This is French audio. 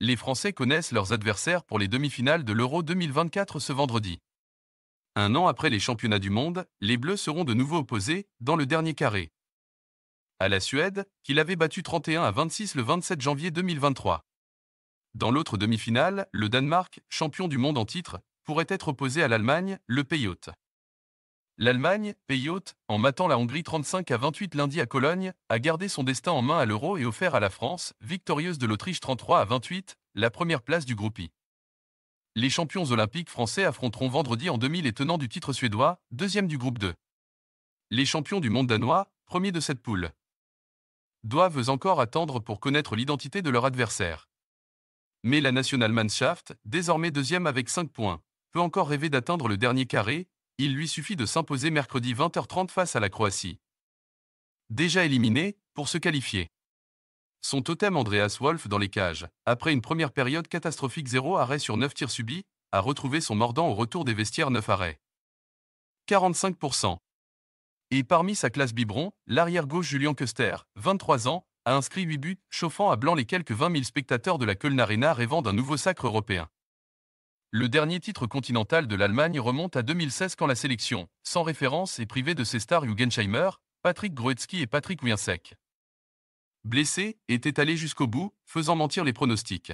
les Français connaissent leurs adversaires pour les demi-finales de l'Euro 2024 ce vendredi. Un an après les championnats du monde, les Bleus seront de nouveau opposés, dans le dernier carré. À la Suède, qu'il avait battu 31 à 26 le 27 janvier 2023. Dans l'autre demi-finale, le Danemark, champion du monde en titre, pourrait être opposé à l'Allemagne, le pays hôte. L'Allemagne, pays hôte, en matant la Hongrie 35 à 28 lundi à Cologne, a gardé son destin en main à l'euro et offert à la France, victorieuse de l'Autriche 33 à 28, la première place du groupe I. Les champions olympiques français affronteront vendredi en demi les tenants du titre suédois, deuxième du groupe 2. Les champions du monde danois, premier de cette poule. Doivent encore attendre pour connaître l'identité de leur adversaire. Mais la Nationalmannschaft, désormais deuxième avec 5 points, peut encore rêver d'atteindre le dernier carré, il lui suffit de s'imposer mercredi 20h30 face à la Croatie. Déjà éliminé, pour se qualifier. Son totem Andreas Wolf dans les cages, après une première période catastrophique 0 arrêt sur 9 tirs subis, a retrouvé son mordant au retour des vestiaires 9 arrêts. 45%. Et parmi sa classe biberon, l'arrière-gauche Julian Custer, 23 ans, a inscrit 8 buts, chauffant à blanc les quelques 20 000 spectateurs de la Köln Arena rêvant d'un nouveau sacre européen. Le dernier titre continental de l'Allemagne remonte à 2016 quand la sélection, sans référence, est privée de ses stars Jugensheimer, Patrick Groetzky et Patrick Wiensek. Blessé, était allé jusqu'au bout, faisant mentir les pronostics.